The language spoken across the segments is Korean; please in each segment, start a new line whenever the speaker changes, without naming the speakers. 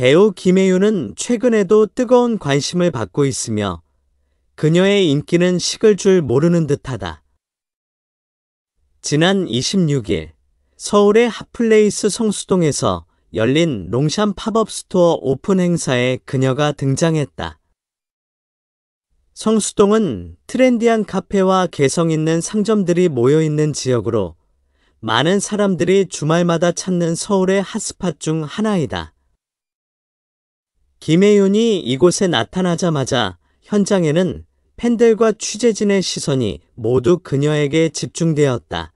배우 김혜윤은 최근에도 뜨거운 관심을 받고 있으며 그녀의 인기는 식을 줄 모르는 듯하다. 지난 26일 서울의 핫플레이스 성수동에서 열린 롱샴 팝업 스토어 오픈 행사에 그녀가 등장했다. 성수동은 트렌디한 카페와 개성 있는 상점들이 모여 있는 지역으로 많은 사람들이 주말마다 찾는 서울의 핫스팟 중 하나이다. 김혜윤이 이곳에 나타나자마자 현장에는 팬들과 취재진의 시선이 모두 그녀에게 집중되었다.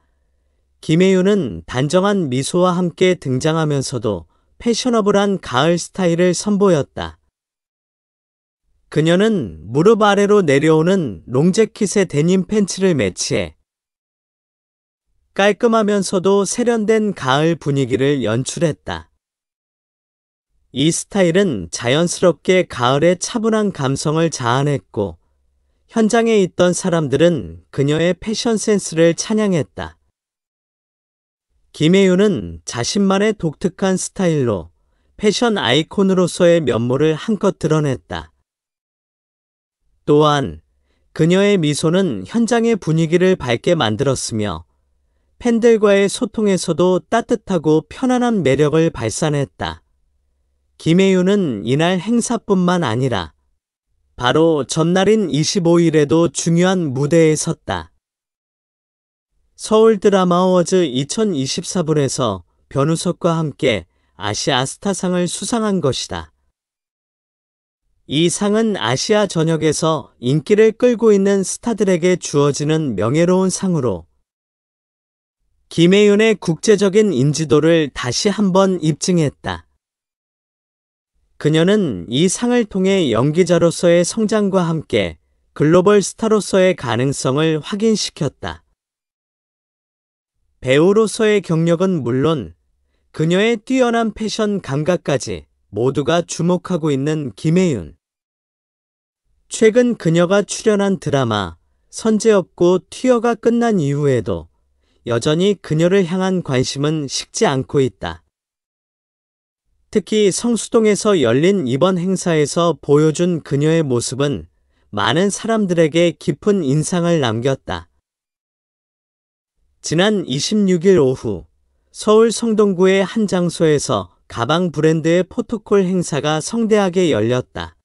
김혜윤은 단정한 미소와 함께 등장하면서도 패셔너블한 가을 스타일을 선보였다. 그녀는 무릎 아래로 내려오는 롱재킷의 데님 팬츠를 매치해 깔끔하면서도 세련된 가을 분위기를 연출했다. 이 스타일은 자연스럽게 가을의 차분한 감성을 자아냈고 현장에 있던 사람들은 그녀의 패션 센스를 찬양했다. 김혜윤은 자신만의 독특한 스타일로 패션 아이콘으로서의 면모를 한껏 드러냈다. 또한 그녀의 미소는 현장의 분위기를 밝게 만들었으며 팬들과의 소통에서도 따뜻하고 편안한 매력을 발산했다. 김혜윤은 이날 행사뿐만 아니라 바로 전날인 25일에도 중요한 무대에 섰다. 서울 드라마워즈 어 2024분에서 변우석과 함께 아시아 스타상을 수상한 것이다. 이 상은 아시아 전역에서 인기를 끌고 있는 스타들에게 주어지는 명예로운 상으로 김혜윤의 국제적인 인지도를 다시 한번 입증했다. 그녀는 이 상을 통해 연기자로서의 성장과 함께 글로벌 스타로서의 가능성을 확인시켰다. 배우로서의 경력은 물론 그녀의 뛰어난 패션 감각까지 모두가 주목하고 있는 김혜윤. 최근 그녀가 출연한 드라마 선제없고 튀어가 끝난 이후에도 여전히 그녀를 향한 관심은 식지 않고 있다. 특히 성수동에서 열린 이번 행사에서 보여준 그녀의 모습은 많은 사람들에게 깊은 인상을 남겼다. 지난 26일 오후 서울 성동구의 한 장소에서 가방 브랜드의 포토콜 행사가 성대하게 열렸다.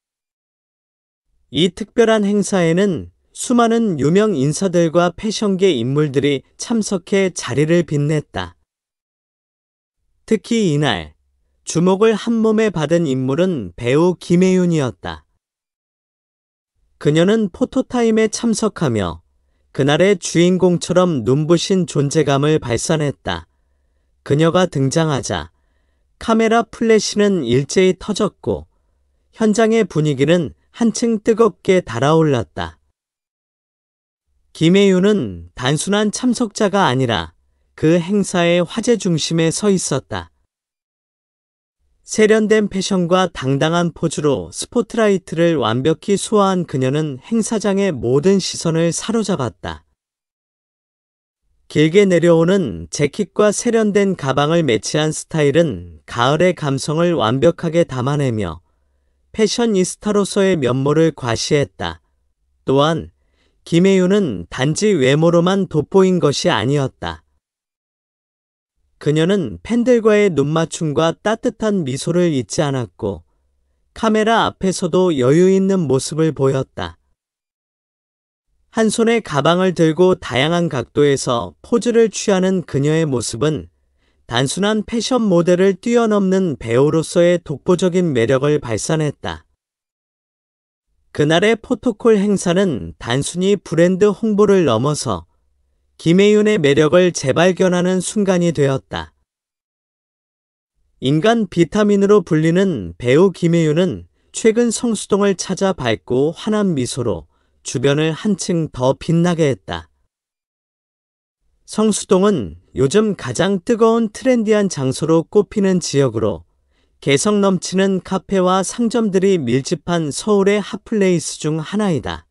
이 특별한 행사에는 수많은 유명 인사들과 패션계 인물들이 참석해 자리를 빛냈다. 특히 이날 주목을 한몸에 받은 인물은 배우 김혜윤이었다. 그녀는 포토타임에 참석하며 그날의 주인공처럼 눈부신 존재감을 발산했다. 그녀가 등장하자 카메라 플래시는 일제히 터졌고 현장의 분위기는 한층 뜨겁게 달아올랐다. 김혜윤은 단순한 참석자가 아니라 그 행사의 화제 중심에 서 있었다. 세련된 패션과 당당한 포즈로 스포트라이트를 완벽히 소화한 그녀는 행사장의 모든 시선을 사로잡았다. 길게 내려오는 재킷과 세련된 가방을 매치한 스타일은 가을의 감성을 완벽하게 담아내며 패셔니스타로서의 면모를 과시했다. 또한 김혜윤은 단지 외모로만 돋보인 것이 아니었다. 그녀는 팬들과의 눈맞춤과 따뜻한 미소를 잊지 않았고 카메라 앞에서도 여유 있는 모습을 보였다. 한 손에 가방을 들고 다양한 각도에서 포즈를 취하는 그녀의 모습은 단순한 패션 모델을 뛰어넘는 배우로서의 독보적인 매력을 발산했다. 그날의 포토콜 행사는 단순히 브랜드 홍보를 넘어서 김혜윤의 매력을 재발견하는 순간이 되었다. 인간 비타민으로 불리는 배우 김혜윤은 최근 성수동을 찾아 밝고 환한 미소로 주변을 한층 더 빛나게 했다. 성수동은 요즘 가장 뜨거운 트렌디한 장소로 꼽히는 지역으로 개성 넘치는 카페와 상점들이 밀집한 서울의 핫플레이스 중 하나이다.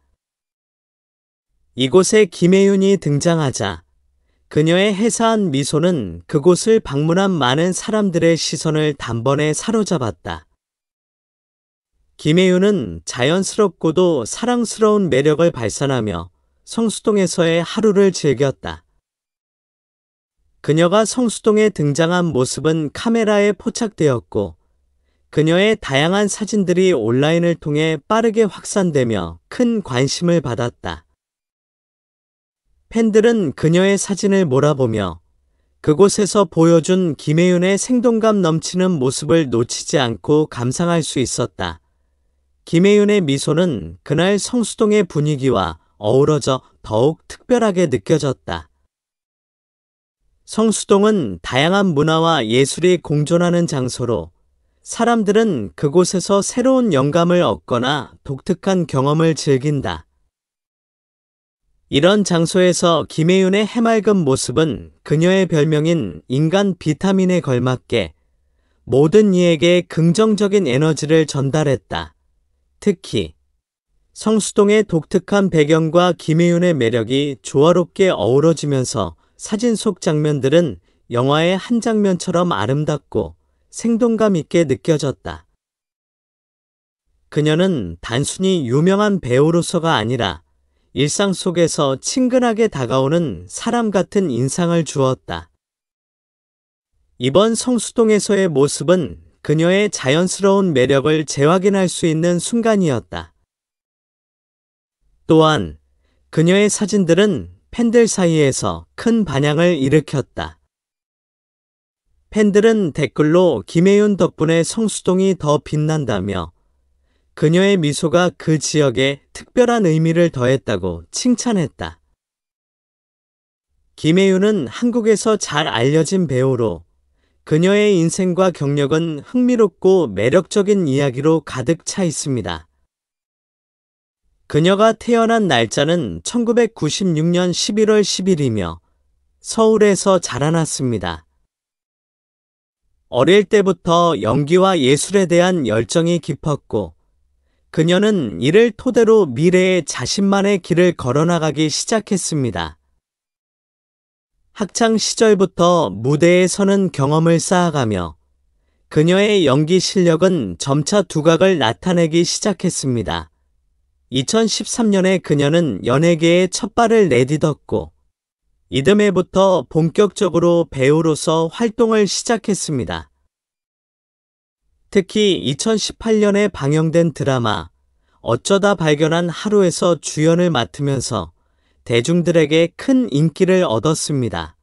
이곳에 김혜윤이 등장하자 그녀의 해사한 미소는 그곳을 방문한 많은 사람들의 시선을 단번에 사로잡았다. 김혜윤은 자연스럽고도 사랑스러운 매력을 발산하며 성수동에서의 하루를 즐겼다. 그녀가 성수동에 등장한 모습은 카메라에 포착되었고 그녀의 다양한 사진들이 온라인을 통해 빠르게 확산되며 큰 관심을 받았다. 팬들은 그녀의 사진을 몰아보며 그곳에서 보여준 김혜윤의 생동감 넘치는 모습을 놓치지 않고 감상할 수 있었다. 김혜윤의 미소는 그날 성수동의 분위기와 어우러져 더욱 특별하게 느껴졌다. 성수동은 다양한 문화와 예술이 공존하는 장소로 사람들은 그곳에서 새로운 영감을 얻거나 독특한 경험을 즐긴다. 이런 장소에서 김혜윤의 해맑은 모습은 그녀의 별명인 인간 비타민에 걸맞게 모든 이에게 긍정적인 에너지를 전달했다. 특히 성수동의 독특한 배경과 김혜윤의 매력이 조화롭게 어우러지면서 사진 속 장면들은 영화의 한 장면처럼 아름답고 생동감 있게 느껴졌다. 그녀는 단순히 유명한 배우로서가 아니라 일상 속에서 친근하게 다가오는 사람 같은 인상을 주었다. 이번 성수동에서의 모습은 그녀의 자연스러운 매력을 재확인할 수 있는 순간이었다. 또한 그녀의 사진들은 팬들 사이에서 큰 반향을 일으켰다. 팬들은 댓글로 김혜윤 덕분에 성수동이 더 빛난다며 그녀의 미소가 그 지역에 특별한 의미를 더했다고 칭찬했다. 김혜윤은 한국에서 잘 알려진 배우로 그녀의 인생과 경력은 흥미롭고 매력적인 이야기로 가득 차 있습니다. 그녀가 태어난 날짜는 1996년 11월 10일이며 서울에서 자라났습니다. 어릴 때부터 연기와 예술에 대한 열정이 깊었고 그녀는 이를 토대로 미래의 자신만의 길을 걸어나가기 시작했습니다. 학창 시절부터 무대에 서는 경험을 쌓아가며 그녀의 연기 실력은 점차 두각을 나타내기 시작했습니다. 2013년에 그녀는 연예계에 첫 발을 내딛었고 이듬해부터 본격적으로 배우로서 활동을 시작했습니다. 특히 2018년에 방영된 드라마 어쩌다 발견한 하루에서 주연을 맡으면서 대중들에게 큰 인기를 얻었습니다.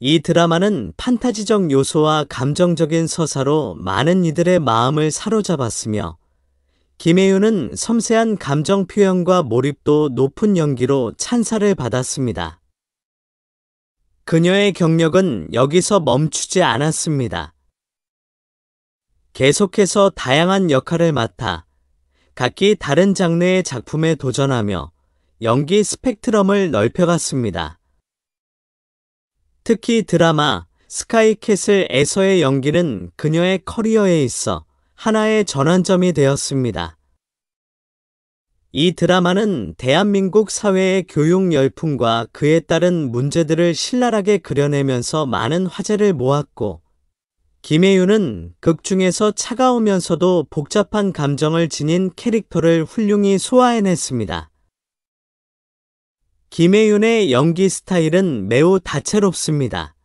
이 드라마는 판타지적 요소와 감정적인 서사로 많은 이들의 마음을 사로잡았으며 김혜윤은 섬세한 감정 표현과 몰입도 높은 연기로 찬사를 받았습니다. 그녀의 경력은 여기서 멈추지 않았습니다. 계속해서 다양한 역할을 맡아 각기 다른 장르의 작품에 도전하며 연기 스펙트럼을 넓혀갔습니다. 특히 드라마 스카이캐슬에서의 연기는 그녀의 커리어에 있어 하나의 전환점이 되었습니다. 이 드라마는 대한민국 사회의 교육 열풍과 그에 따른 문제들을 신랄하게 그려내면서 많은 화제를 모았고 김혜윤은 극 중에서 차가우면서도 복잡한 감정을 지닌 캐릭터를 훌륭히 소화해냈습니다. 김혜윤의 연기 스타일은 매우 다채롭습니다.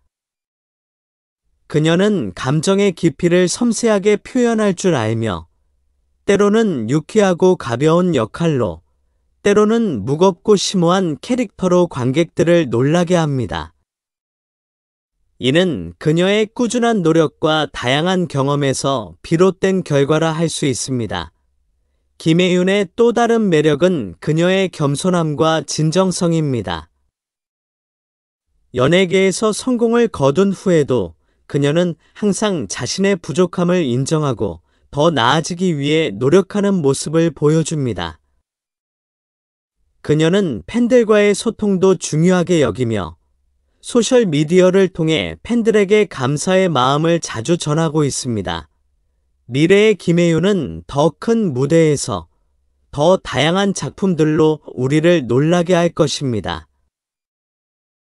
그녀는 감정의 깊이를 섬세하게 표현할 줄 알며 때로는 유쾌하고 가벼운 역할로 때로는 무겁고 심오한 캐릭터로 관객들을 놀라게 합니다. 이는 그녀의 꾸준한 노력과 다양한 경험에서 비롯된 결과라 할 수 있습니다. 김혜윤의 또 다른 매력은 그녀의 겸손함과 진정성입니다. 연예계에서 성공을 거둔 후에도 그녀는 항상 자신의 부족함을 인정하고 더 나아지기 위해 노력하는 모습을 보여줍니다. 그녀는 팬들과의 소통도 중요하게 여기며 소셜미디어를 통해 팬들에게 감사의 마음을 자주 전하고 있습니다. 미래의 김혜윤은 더 큰 무대에서 더 다양한 작품들로 우리를 놀라게 할 것입니다.